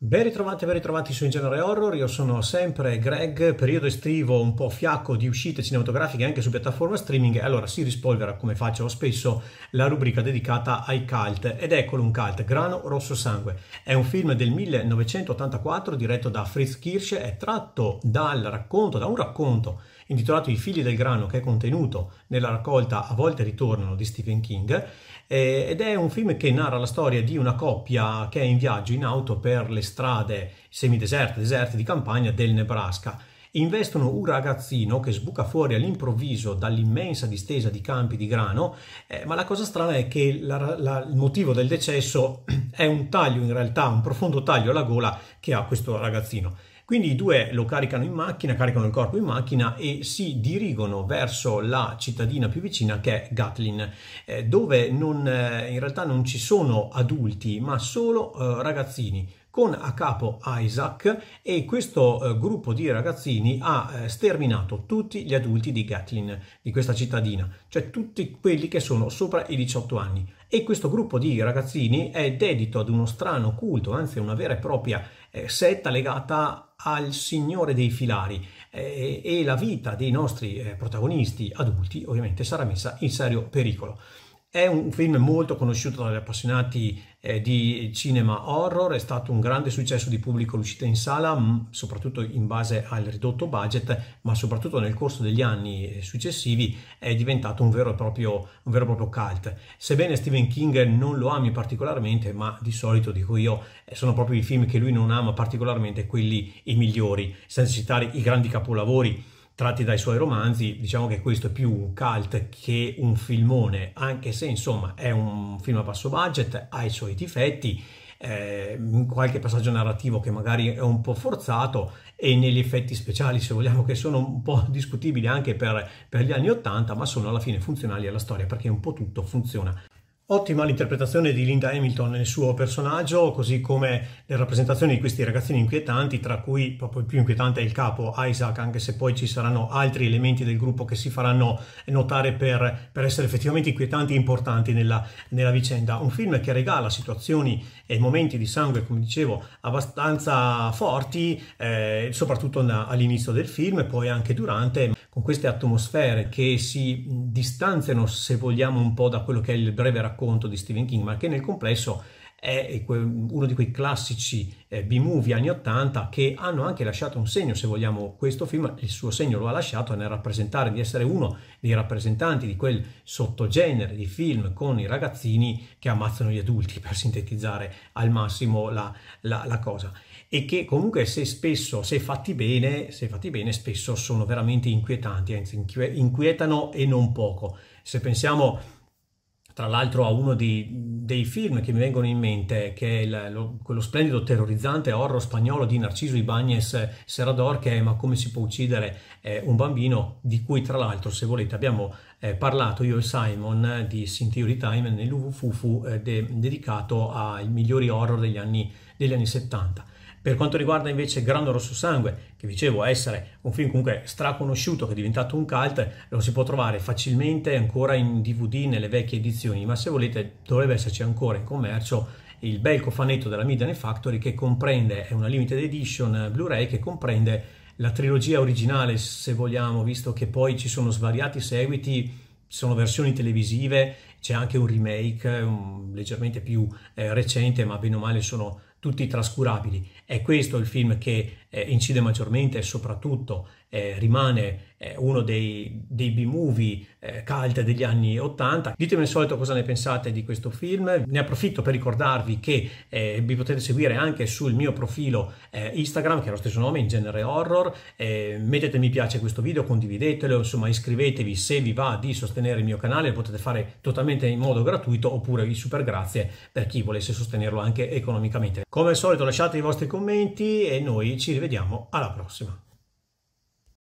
Ben ritrovati, ben ritrovati su In Genere Horror, io sono sempre Greg, periodo estivo un po' fiacco di uscite cinematografiche anche su piattaforma streaming, allora si rispolvera come faccio spesso la rubrica dedicata ai cult ed eccolo un cult, Grano Rosso Sangue, è un film del 1984 diretto da Fritz Kirsch è tratto dal racconto, da un racconto intitolato I figli del grano che è contenuto nella raccolta A volte ritornano di Stephen King eh, ed è un film che narra la storia di una coppia che è in viaggio in auto per le strade semideserte, deserte di campagna del Nebraska investono un ragazzino che sbuca fuori all'improvviso dall'immensa distesa di campi di grano, eh, ma la cosa strana è che la, la, il motivo del decesso è un taglio, in realtà un profondo taglio alla gola che ha questo ragazzino. Quindi i due lo caricano in macchina, caricano il corpo in macchina e si dirigono verso la cittadina più vicina che è Gatlin, eh, dove non, eh, in realtà non ci sono adulti ma solo eh, ragazzini con a capo Isaac e questo gruppo di ragazzini ha sterminato tutti gli adulti di Gatlin, di questa cittadina, cioè tutti quelli che sono sopra i 18 anni. E questo gruppo di ragazzini è dedito ad uno strano culto, anzi una vera e propria eh, setta legata al Signore dei Filari eh, e la vita dei nostri eh, protagonisti adulti ovviamente sarà messa in serio pericolo. È un film molto conosciuto dagli appassionati eh, di cinema horror, è stato un grande successo di pubblico l'uscita in sala, soprattutto in base al ridotto budget, ma soprattutto nel corso degli anni eh, successivi è diventato un vero e proprio, vero e proprio cult. Sebbene Stephen King non lo ami particolarmente, ma di solito, dico io, eh, sono proprio i film che lui non ama particolarmente quelli i migliori, senza citare i grandi capolavori tratti dai suoi romanzi, diciamo che questo è più un cult che un filmone, anche se insomma è un film a basso budget, ha i suoi difetti, eh, qualche passaggio narrativo che magari è un po' forzato e negli effetti speciali, se vogliamo, che sono un po' discutibili anche per, per gli anni 80, ma sono alla fine funzionali alla storia perché un po' tutto funziona. Ottima l'interpretazione di Linda Hamilton nel suo personaggio, così come le rappresentazioni di questi ragazzini inquietanti, tra cui proprio il più inquietante è il capo Isaac, anche se poi ci saranno altri elementi del gruppo che si faranno notare per, per essere effettivamente inquietanti e importanti nella, nella, vicenda. Un film che regala situazioni e momenti di sangue, come dicevo, abbastanza forti, eh, soprattutto all'inizio del film e poi anche durante con queste atmosfere che si distanziano, se vogliamo, un po' da quello che è il breve racconto di Stephen King, ma che nel complesso è uno di quei classici eh, B-movie anni 80 che hanno anche lasciato un segno, se vogliamo, questo film il suo segno lo ha lasciato nel rappresentare di essere uno dei rappresentanti di quel sottogenere di film con i ragazzini che ammazzano gli adulti, per sintetizzare al massimo la, la, la cosa e che comunque se spesso, se fatti bene, se fatti bene spesso sono veramente inquietanti, anzi inquietano e non poco. Se pensiamo tra l'altro a uno di, dei film che mi vengono in mente, che è il, lo, quello splendido terrorizzante horror spagnolo di Narciso Ibáñez Serador, che è Ma come si può uccidere eh, un bambino, di cui tra l'altro, se volete, abbiamo eh, parlato io e Simon eh, di Sintheory Time nell'UVFUFU eh, de, dedicato ai migliori horror degli anni, degli anni 70. Per quanto riguarda invece Grande Rosso Sangue, che dicevo essere un film comunque straconosciuto, che è diventato un cult, lo si può trovare facilmente ancora in DVD nelle vecchie edizioni, ma se volete dovrebbe esserci ancora in commercio il bel cofanetto della Midnight Factory che comprende, è una limited edition Blu-ray che comprende la trilogia originale, se vogliamo, visto che poi ci sono svariati seguiti sono versioni televisive, c'è anche un remake un leggermente più eh, recente, ma bene o male sono tutti trascurabili. È questo il film che eh, incide maggiormente e soprattutto eh, rimane eh, uno dei, dei B-movie eh, cult degli anni 80. Ditemi al solito cosa ne pensate di questo film. Ne approfitto per ricordarvi che eh, vi potete seguire anche sul mio profilo eh, Instagram, che è lo stesso nome, in genere horror. Eh, mettete mi piace a questo video, condividetelo, insomma iscrivetevi se vi va di sostenere il mio canale, lo potete fare totalmente in modo gratuito oppure vi super grazie per chi volesse sostenerlo anche economicamente. Come al solito lasciate i vostri commenti e noi ci rivediamo alla prossima.